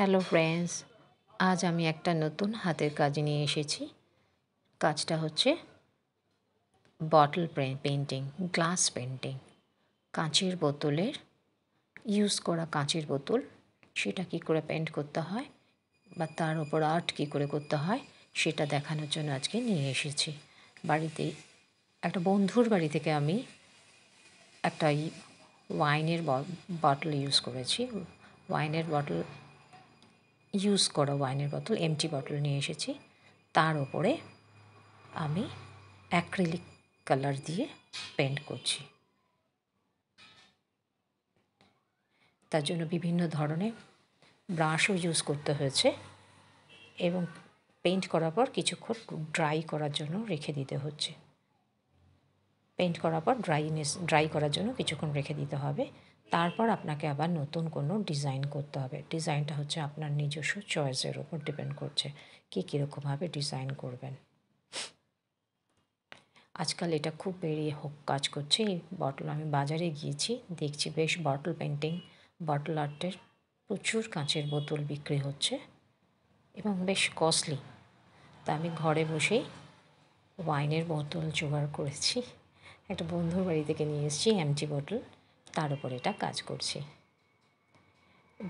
Hello friends আজ আমি একটা নতুন হাতের কাজ নিয়ে এসেছি কাজটা হচ্ছে বটল পেন্টিং গ্লাস পেন্টিং কাঁচের বোতলের ইউজ করা কাঁচের বোতল সেটা কি করে পেন্ট করতে হয় বা তার ওপর আর্ট কি করে করতে হয় সেটা দেখানোর জন্য আজকে নিয়ে এসেছি বাড়িতে একটা বন্ধুর বাড়ি থেকে আমি একটা ওয়াইনের বটল ইউজ করেছি ওয়াইনের বটল ইউজ করা ওয়াইনের বোতল এমটি বটল নিয়ে এসেছি তার ওপরে আমি অ্যাক্রিলিক কালার দিয়ে পেন্ট করছি তার জন্য বিভিন্ন ধরনের ব্রাশও ইউজ করতে হয়েছে এবং পেন্ট করার পর কিছুক্ষণ ড্রাই করার জন্য রেখে দিতে হচ্ছে পেন্ট করার পর ড্রাইনেস ড্রাই করার জন্য কিছুক্ষণ রেখে দিতে হবে তারপর আপনাকে আবার নতুন কোনো ডিজাইন করতে হবে ডিজাইনটা হচ্ছে আপনার নিজস্ব চয়েসের ওপর ডিপেন্ড করছে কী কীরকমভাবে ডিজাইন করবেন আজকাল এটা খুব বেরিয়ে হোক কাজ করছে এই বটল আমি বাজারে গিয়েছি দেখছি বেশ বটল পেন্টিং বটল আর্টের প্রচুর কাঁচের বোতল বিক্রি হচ্ছে এবং বেশ কস্টলি তা আমি ঘরে বসেই ওয়াইনের বোতল জোগাড় করেছি একটা বন্ধুর বাড়ি থেকে নিয়ে এসেছি এমটি বোতল তার উপর এটা কাজ করছি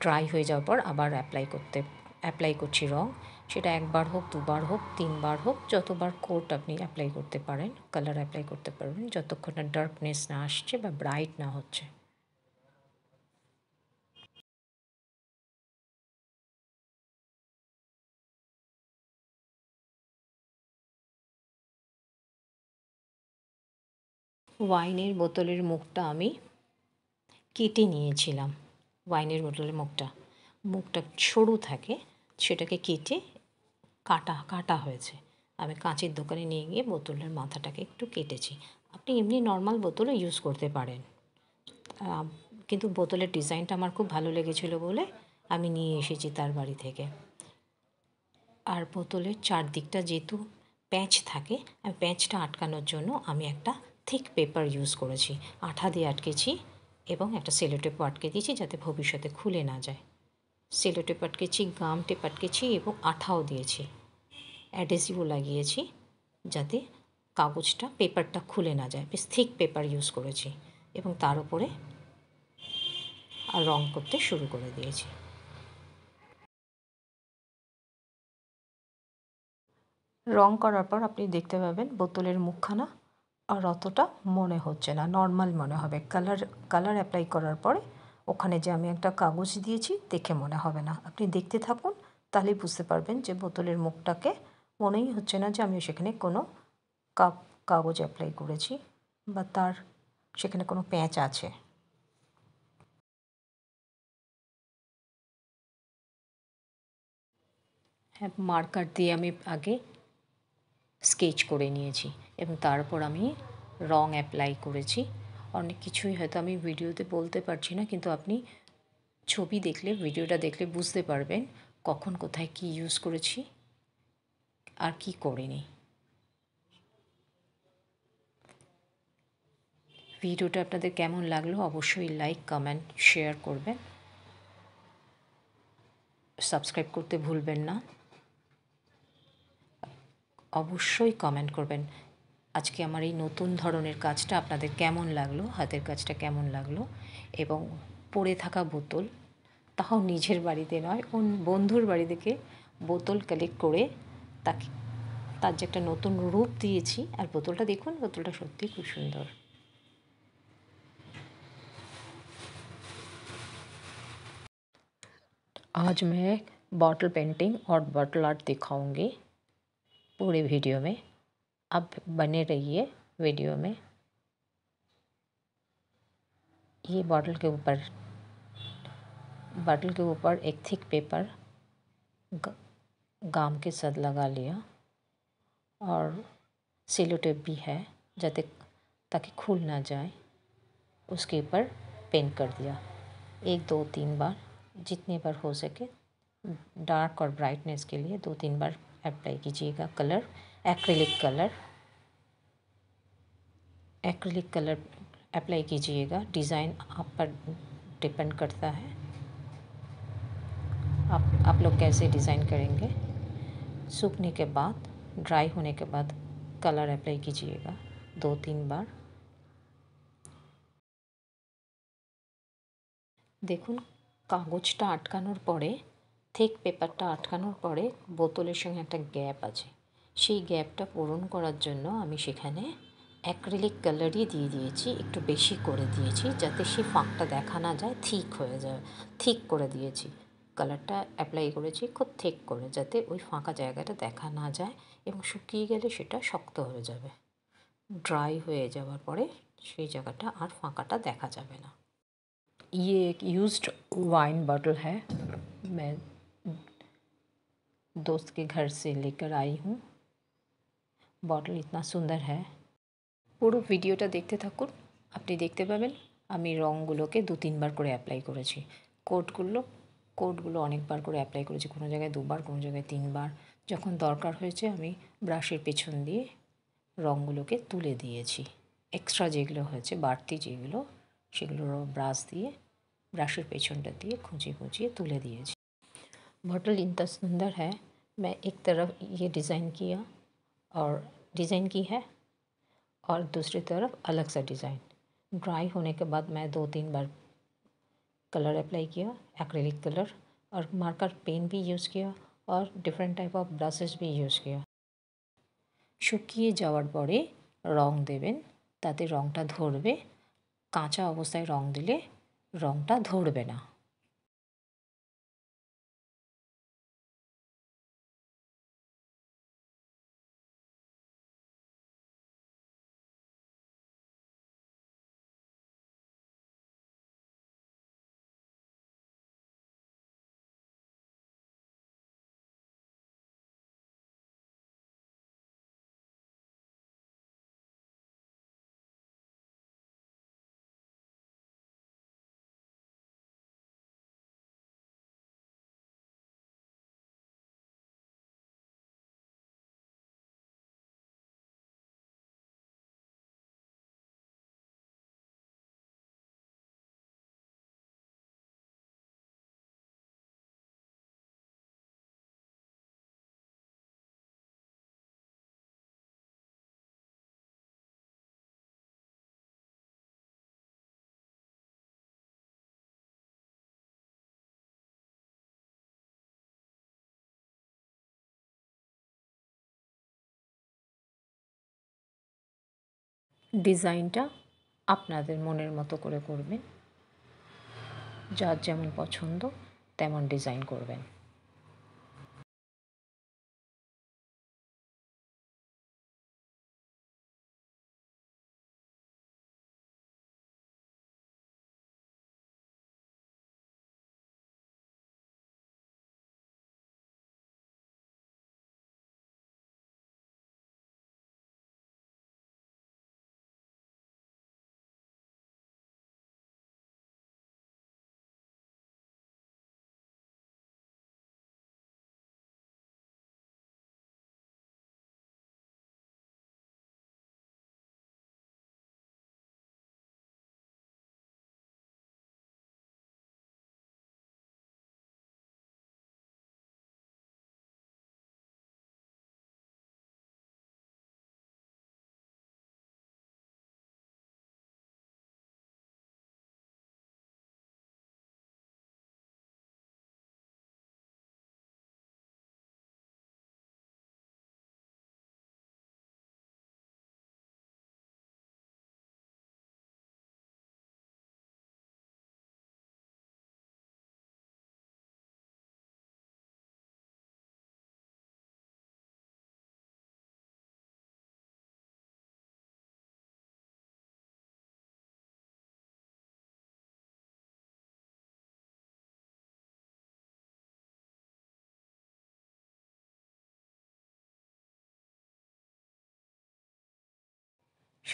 ড্রাই হয়ে যাওয়ার পর আবার অ্যাপ্লাই করতে অ্যাপ্লাই করছি রং সেটা একবার হোক দুবার হোক তিনবার হোক যতবার কোট আপনি অ্যাপ্লাই করতে পারেন কালার অ্যাপ্লাই করতে পারবেন যতক্ষণ না ডার্কনেস না আসছে বা ব্রাইট না হচ্ছে ওয়াইনের বোতলের মুখটা আমি কেটে নিয়েছিলাম ওয়াইনের বোতলের মুখটা মুখটা সরু থাকে সেটাকে কেটে কাটা কাটা হয়েছে আমি কাঁচের দোকানে নিয়ে গিয়ে বোতলের মাথাটাকে একটু কেটেছি আপনি এমনি নর্মাল বোতলও ইউজ করতে পারেন কিন্তু বোতলের ডিজাইনটা আমার খুব ভালো লেগেছিল বলে আমি নিয়ে এসেছি তার বাড়ি থেকে আর বোতলের চারদিকটা যেহেতু প্যাঁচ থাকে প্যাঁচটা আটকানোর জন্য আমি একটা থিক পেপার ইউজ করেছি আঠা দিয়ে আটকেছি এবং একটা সেলোটেপ আটকে দিয়েছি যাতে ভবিষ্যতে খুলে না যায় সেলোটেপ আটকেছি গাম টেপ আটকেছি এবং আঠাও দিয়েছি অ্যাডেসিভও লাগিয়েছি যাতে কাগজটা পেপারটা খুলে না যায় বেশ থিক পেপার ইউজ করেছি এবং তার উপরে আর রং করতে শুরু করে দিয়েছি রং করার পর আপনি দেখতে পাবেন বোতলের মুখখানা আর অতটা মনে হচ্ছে না নর্মাল মনে হবে কালার কালার অ্যাপ্লাই করার পরে ওখানে যে আমি একটা কাগজ দিয়েছি দেখে মনে হবে না আপনি দেখতে থাকুন তাহলেই বুঝতে পারবেন যে বোতলের মুখটাকে মনেই হচ্ছে না যে আমি সেখানে কোনো কাপ কাগজ অ্যাপ্লাই করেছি বা তার সেখানে কোনো প্যাঁচ আছে হ্যাঁ মার্কার দিয়ে আমি আগে স্কেচ করে নিয়েছি এবং তারপর আমি রং অ্যাপ্লাই করেছি অনেক কিছুই হয়তো আমি ভিডিওতে বলতে পারছি না কিন্তু আপনি ছবি দেখলে ভিডিওটা দেখলে বুঝতে পারবেন কখন কোথায় কি ইউজ করেছি আর কি করিনি ভিডিওটা আপনাদের কেমন লাগলো অবশ্যই লাইক কমেন্ট শেয়ার করবেন সাবস্ক্রাইব করতে ভুলবেন না অবশ্যই কমেন্ট করবেন আজকে আমার এই নতুন ধরনের কাজটা আপনাদের কেমন লাগলো হাতের কাজটা কেমন লাগলো এবং পড়ে থাকা বোতল তাও নিজের বাড়িতে নয় ও বন্ধুর বাড়ি থেকে বোতল কালেক্ট করে তাকে তার যে একটা নতুন রূপ দিয়েছি আর বোতলটা দেখুন বোতলটা সত্যি খুব সুন্দর আজ মে বটল পেন্টিং और বটল আর্ট দেখাওঙ্গি पूरे वीडियो में अब बने रहिए वीडियो में ये बॉटल के ऊपर बॉटल के ऊपर एक थिक पेपर गाम के साथ लगा लिया और सिलो टेप भी है जाते ताकि खुल ना जाए उसके ऊपर पेंट कर दिया एक दो तीन बार जितने बार हो सके डार्क और ब्राइटनेस के लिए दो तीन बार अप्लाई कीजिएगा colour acrylic colour acrylic colour apply कीजिएगा डिज़ाइन आप पर डिपेंड करता है आप आप लोग कैसे डिज़ाइन करेंगे सूखने के बाद ड्राई होने के बाद कलर अप्लाई कीजिएगा दो तीन बार कागज কাগজটা আটকানোর पड़े থেক পেপারটা আটকানোর পরে বোতলের সঙ্গে একটা গ্যাপ আছে সেই গ্যাপটা পূরণ করার জন্য আমি সেখানে অ্যাক্রিলিক কালারই দিয়ে দিয়েছি একটু বেশি করে দিয়েছি যাতে সেই ফাঁকটা দেখা না যায় থিক হয়ে যায় থিক করে দিয়েছি কালারটা অ্যাপ্লাই করেছি খুব থিক করে যাতে ওই ফাঁকা জায়গাটা দেখা না যায় এবং শুকিয়ে গেলে সেটা শক্ত হয়ে যাবে ড্রাই হয়ে যাওয়ার পরে সেই জায়গাটা আর ফাঁকাটা দেখা যাবে না ইয়ে ইউজড ওয়াইন বটল হ্যাঁ दोस्त के घर से लेकर आई हूँ বটল ইতনা সুন্দর হ্যাঁ পুরো ভিডিওটা দেখতে থাকুন আপনি দেখতে পাবেন আমি রঙগুলোকে দু তিনবার করে অ্যাপ্লাই করেছি কোটগুলো কোটগুলো অনেকবার করে অ্যাপ্লাই করেছি কোনো জায়গায় দুবার কোনো জায়গায় তিনবার যখন দরকার হয়েছে আমি ব্রাশের পেছন দিয়ে রঙগুলোকে তুলে দিয়েছি এক্সট্রা যেগুলো হয়েছে বাড়তি যেগুলো সেগুলো ব্রাশ দিয়ে ব্রাশের পেছনটা দিয়ে খুঁজিয়ে খুঁজিয়ে তুলে দিয়েছি বটল ইন্তা সুন্দর হ্যাঁ मैं एक तरफ ये डिज़ाइन किया और डिज़ाइन की है और दूसरी तरफ अलग सा डिज़ाइन ड्राई होने के बाद मैं दो तीन बार कलर अप्लाई किया एक्रेलिक कलर और मार्कर पेन भी यूज़ किया और डिफरेंट टाइप ऑफ ब्रशेस भी यूज़ किया শুকিয়ে जावर पर रंग देवें ताते রংটা धरवे কাঁচা अवस्था रंग দিলে রংটা धरबेना ডিজাইনটা আপনাদের মনের মতো করে করবেন যার যেমন পছন্দ তেমন ডিজাইন করবেন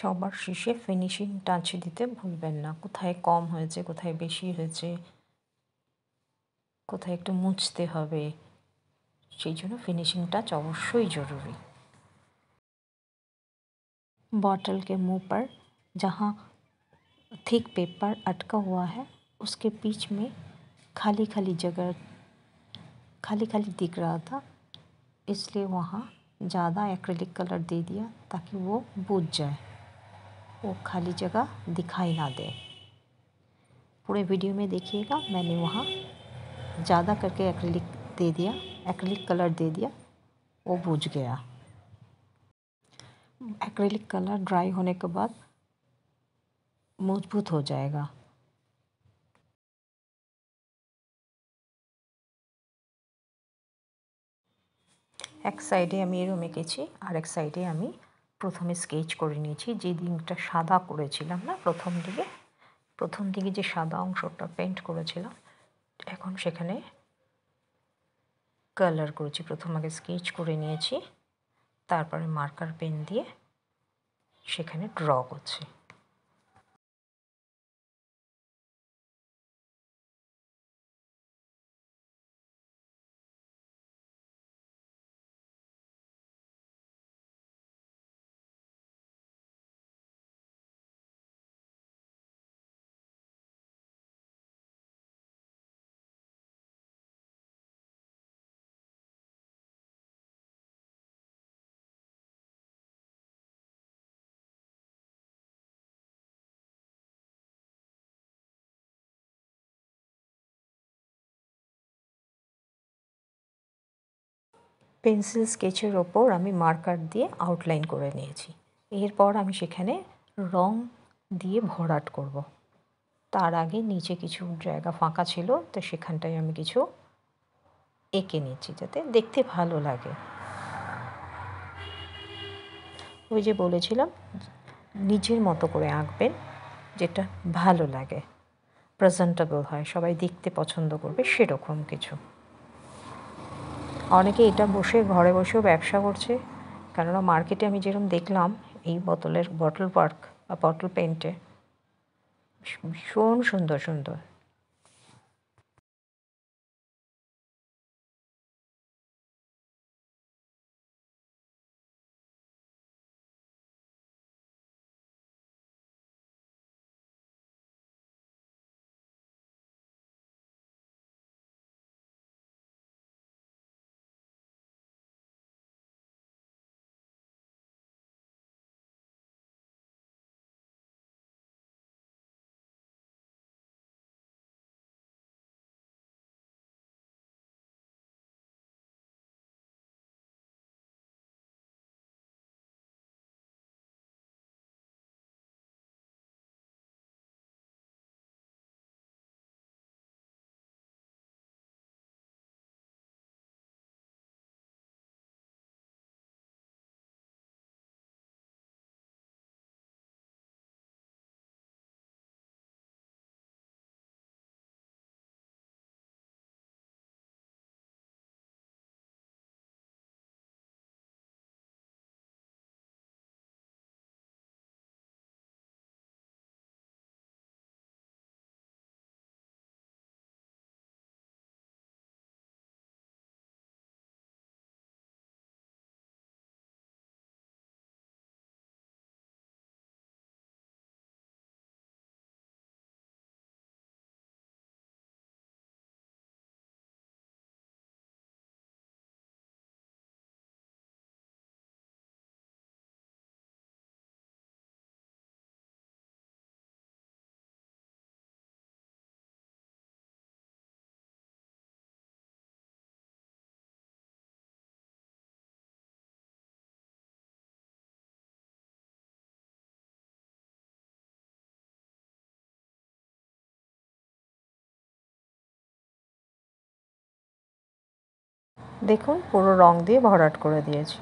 सवार शीशे फिनिशिंग टाच दीते भूलें ना कथाए कम हो कथाय बसि कथाए मुछते है से जो फिनिशिंग टाच अवश्य जरूरी बॉटल के मुंह पर जहाँ थिक पेपर अटका हुआ है उसके बीच में खाली खाली जगह खाली खाली दिख रहा था इसलिए वहाँ ज़्यादा एक्रेलिक कलर दे दिया ताकि वो बुझ जाए वो खाली जगह दिखाई ना दे पूरे वीडियो में देखिएगा मैंने वहाँ ज़्यादा करके एक्रिलिक दे दिया एक्रिलिक कलर दे दिया वो बुझ गया एक्रिलिक कलर ड्राई होने के बाद मजबूत हो जाएगा एक साइडे हमें এরম और एक এক हमें প্রথমে স্কেচ করে নিয়েছি যে দিনটা সাদা করেছিলাম না প্রথম দিকে প্রথম দিকে যে সাদা অংশটা পেন্ট করেছিলাম এখন সেখানে কালার করেছি প্রথম আগে স্কেচ করে নিয়েছি তারপরে মার্কার পেন দিয়ে সেখানে ড্র করছি পেন্সিল স্কেচের ওপর আমি মার্কার দিয়ে আউটলাইন করে নিয়েছি এরপর আমি সেখানে রং দিয়ে ভরাট করব। তার আগে নিচে কিছু জায়গা ফাঁকা ছিল তো সেখানটায় আমি কিছু এঁকে নিচ্ছি যাতে দেখতে ভালো লাগে ওই যে বলেছিলাম নিজের মতো করে আঁকবেন যেটা ভালো লাগে প্রেজেন্টেবল হয় সবাই দেখতে পছন্দ করবে সেরকম কিছু অনেকে এটা বসে ঘরে বসেও ব্যবসা করছে কেননা মার্কেটে আমি যেরকম দেখলাম এই বোতলের বটল পার্ক বা বটল পেন্টে ভীষণ সুন্দর সুন্দর দেখুন পুরো রং দিয়ে ভরাট করে দিয়েছি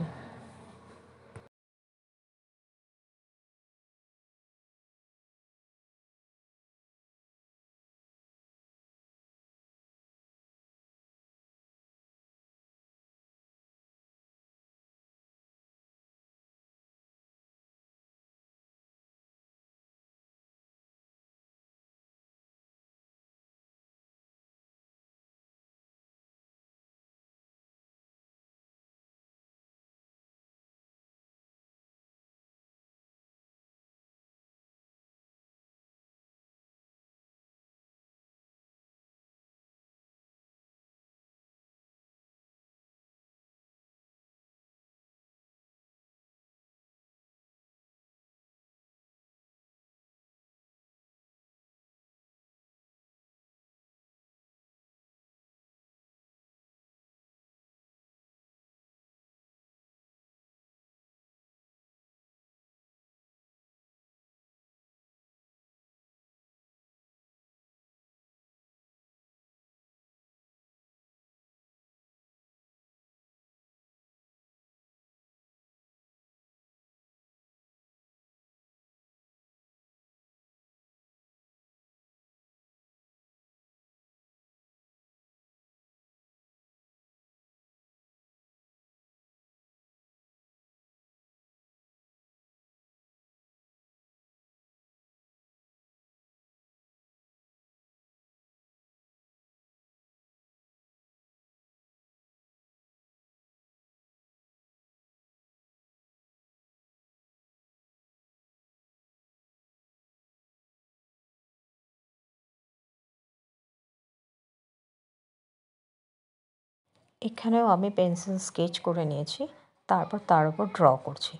এখানেও আমি পেন্সিল স্কেচ করে নিয়েছি তারপর তার উপর ড্র করছি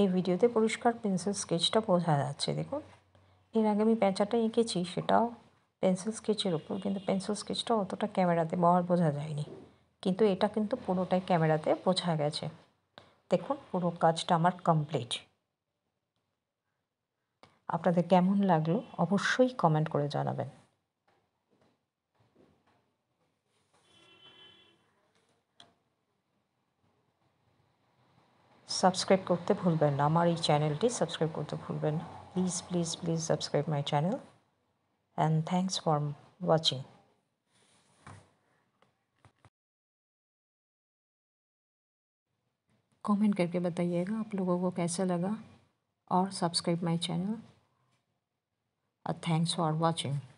এই ভিডিওতে পরিষ্কার পেন্সিল স্কেচটা বোঝা যাচ্ছে দেখুন এর আগে আমি প্যাঁচাটা এঁকেছি সেটাও পেন্সিল স্কেচের উপর কিন্তু পেন্সিল স্কেচটা অতটা ক্যামেরাতে বার বোঝা যায়নি কিন্তু এটা কিন্তু পুরোটাই ক্যামেরাতে বোঝা গেছে দেখুন পুরো কাজটা আমার কমপ্লিট আপনাদের কেমন লাগলো অবশ্যই কমেন্ট করে জানাবেন सब्सक्राइब करते भूलবেন না আমার এই চ্যানেলটি সাবস্ক্রাইব করতে ভুলবেন please please please subscribe my channel and thanks for watching comment करके बताइएगा आप लोगों को कैसा लगा और subscribe my channel uh thanks for watching